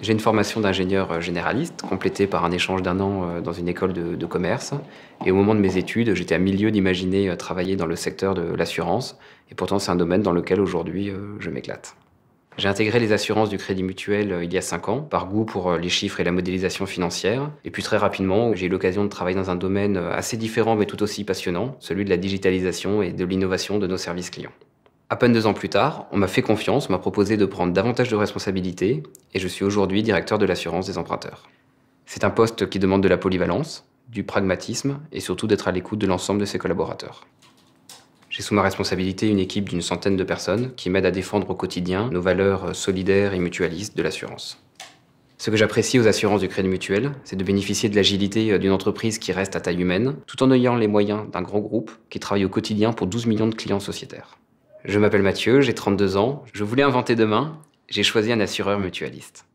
J'ai une formation d'ingénieur euh, généraliste, complétée par un échange d'un an euh, dans une école de, commerce. Et au moment de mes études, j'étais à milieu d'imaginer euh, travailler dans le secteur de l'assurance. Et pourtant, c'est un domaine dans lequel aujourd'hui, je m'éclate. J'ai intégré les assurances du Crédit Mutuel il y a 5 ans, par goût pour les chiffres et la modélisation financière. Et puis très rapidement, j'ai eu l'occasion de travailler dans un domaine assez différent mais tout aussi passionnant, celui de la digitalisation et de l'innovation de nos services clients. À peine deux ans plus tard, on m'a fait confiance, m'a proposé de prendre davantage de responsabilités et je suis aujourd'hui directeur de l'assurance des emprunteurs. C'est un poste qui demande de la polyvalence, du pragmatisme et surtout d'être à l'écoute de l'ensemble de ses collaborateurs. J'ai sous ma responsabilité une équipe d'une centaine de personnes qui m'aident à défendre au quotidien nos valeurs solidaires et mutualistes de l'assurance. Ce que j'apprécie aux assurances du Crédit Mutuel, c'est de bénéficier de l'agilité d'une entreprise qui reste à taille humaine, tout en ayant les moyens d'un grand groupe qui travaille au quotidien pour 12 millions de clients sociétaires. Je m'appelle Mathieu, j'ai 32 ans. Je voulais inventer demain. J'ai choisi un assureur mutualiste.